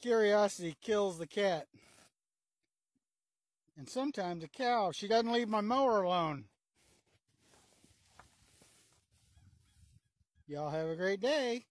Curiosity kills the cat. And sometimes a cow. She doesn't leave my mower alone. Y'all have a great day.